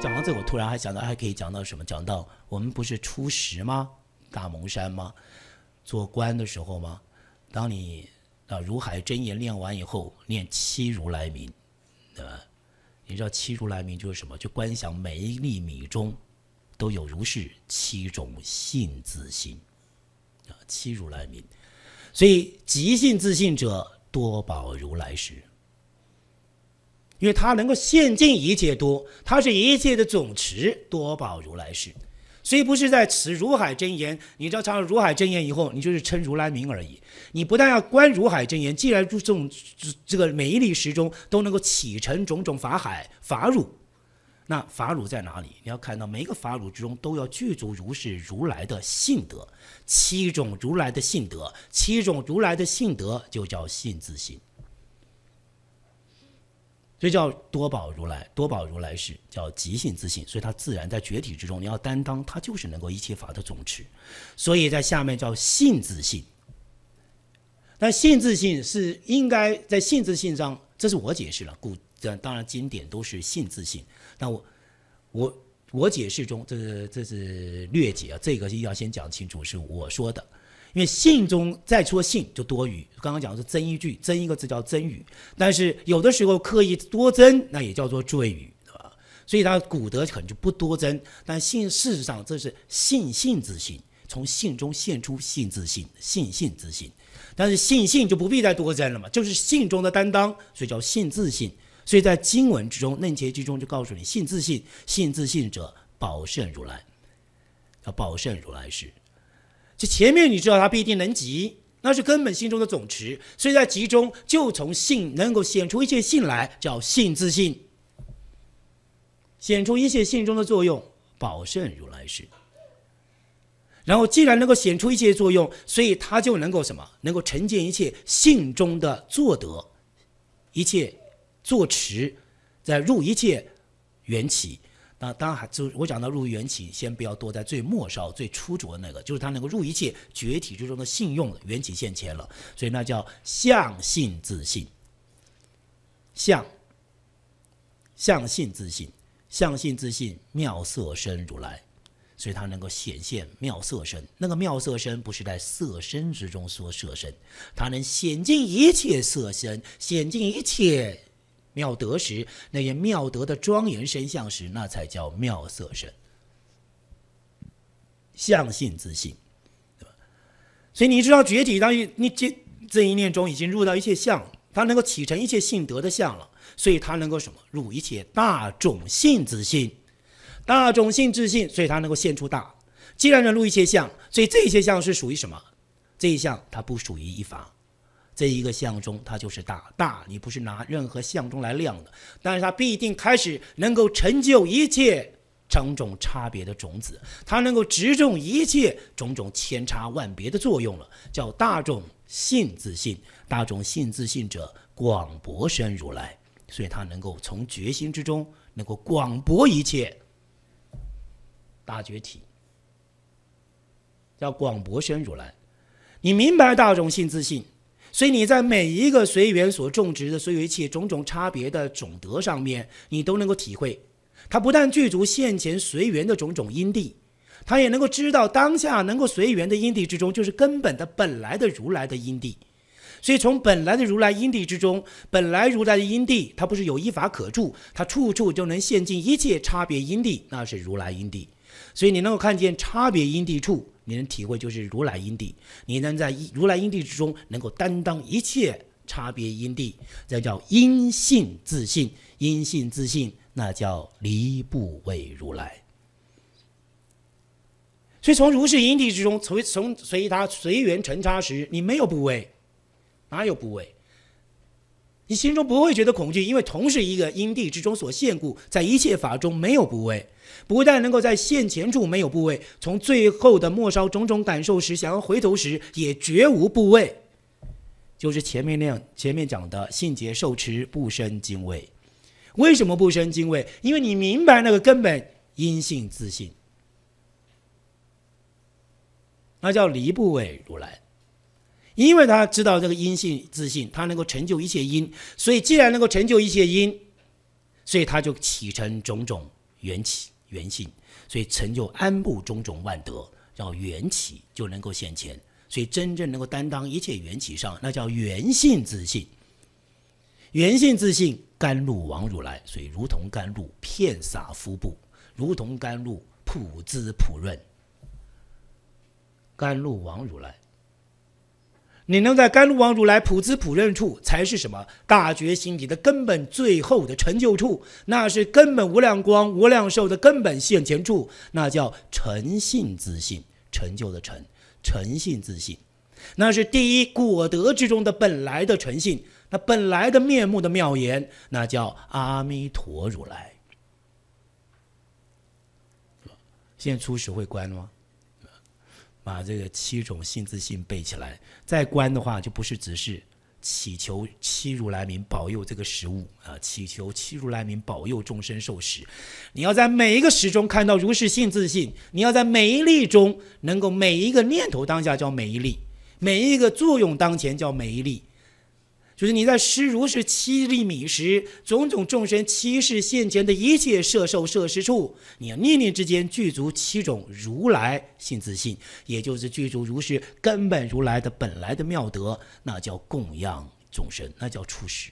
讲到这，我突然还想到还可以讲到什么？讲到我们不是初十吗？大蒙山吗？做官的时候吗？当你啊如海真言练完以后，念七如来名，对吧？你知道七如来名就是什么？就观想每一粒米中都有如是七种性自性啊，七如来名。所以即性自信者多宝如来时。因为它能够现尽一切多，它是一切的总持多宝如来是。所以不是在此如海真言。你只要唱了如海真言以后，你就是称如来名而已。你不但要观如海真言，既然种种这个每一粒石中都能够启成种种法海法乳，那法乳在哪里？你要看到每个法乳之中都要具足如是如来的性德，七种如来的性德，七种如来的性德就叫性自性。所以叫多宝如来，多宝如来是叫极性自性，所以它自然在觉体之中。你要担当它，就是能够一切法的总持。所以在下面叫性自性。那性自性是应该在性自性上，这是我解释了。故当然经典都是性自性。那我我我解释中，这这是略解啊。这个一定要先讲清楚，是我说的。因为信中再说信就多余，刚刚讲的是增一句，增一个字叫增语，但是有的时候刻意多增，那也叫做赘语，对吧？所以他古德可能就不多增，但性事实上这是信性之性，从信中现出信之性，信性之性，但是信性就不必再多增了嘛，就是信中的担当，所以叫信自信，所以在经文之中，《楞伽经》中就告诉你，信自信，信自信者保圣如来，叫保圣如来是就前面你知道，他不一定能及，那是根本性中的总持，所以在集中就从性能够显出一切性来，叫性自性，显出一切性中的作用，保任如来世。然后既然能够显出一切作用，所以他就能够什么，能够呈现一切性中的作德，一切作持，在入一切缘起。那当然还就我讲到入缘起，先不要多在最末梢、最初着那个，就是他能够入一切觉体之中的信用了，缘起现前了，所以那叫相性自信，相相性自信，相性自信妙色身如来，所以他能够显现妙色身。那个妙色身不是在色身之中说色身，他能显尽一切色身，显尽一切。妙德时，那些妙德的庄严身相时，那才叫妙色身。相性自性，对吧？所以你知道，觉体当于你这这一念中已经入到一切相它能够启成一切性德的相了，所以它能够什么？入一切大种性自性，大种性自性，所以它能够现出大。既然能入一切相，所以这些相是属于什么？这一相它不属于一法。这一个相中，它就是大，大你不是拿任何相中来量的，但是它必定开始能够成就一切种种差别的种子，它能够植种一切种种千差万别的作用了，叫大众性自信，大众性自信者广博深如来，所以它能够从决心之中能够广博一切大觉体，叫广博宣如来，你明白大众性自信？所以你在每一个随缘所种植的随缘器种种差别的种德上面，你都能够体会，它不但具足现前随缘的种种因地，它也能够知道当下能够随缘的因地之中，就是根本的本来的如来的因地。所以从本来的如来因地之中，本来如来的因地，它不是有一法可住，它处处就能现尽一切差别因地，那是如来因地。所以你能够看见差别因地处，你能体会就是如来因地，你能在如来因地之中能够担当一切差别因地，这叫因性自信。因性自信，那叫离不为如来。所以从如是因地之中，从从随他随缘成差时，你没有不为，哪有不为？你心中不会觉得恐惧，因为同是一个因地之中所现故，在一切法中没有部位，不但能够在现前处没有部位，从最后的末梢种种感受时想要回头时也绝无部位。就是前面那样，前面讲的信解受持不生敬畏，为什么不生敬畏？因为你明白那个根本因性自信，那叫离部位如来。因为他知道这个阴性自信，他能够成就一切因，所以既然能够成就一切因，所以他就启程种种缘起缘性，所以成就安布种种万德，叫缘起就能够现前，所以真正能够担当一切缘起上，那叫缘性自信。缘性自信，甘露王如来，所以如同甘露片洒腹部，如同甘露普滋普润。甘露王如来。你能在甘露王如来普资普任处，才是什么大觉心体的根本、最后的成就处？那是根本无量光、无量寿的根本现前处，那叫诚信自信成就的诚，诚信自信，那是第一果德之中的本来的诚信，那本来的面目的妙言，那叫阿弥陀如来。现在初始会关吗？把这个七种性自信背起来，再观的话就不是只是祈求七如来名保佑这个食物啊，祈求七如来名保佑众生受食。你要在每一个时中看到如是性自信，你要在每一粒中能够每一个念头当下叫每一粒，每一个作用当前叫每一粒。就是你在施如是七粒米时，种种众生七世现前的一切摄受摄食处，你要念念之间具足七种如来性自信，也就是具足如是根本如来的本来的妙德，那叫供养众生，那叫出世。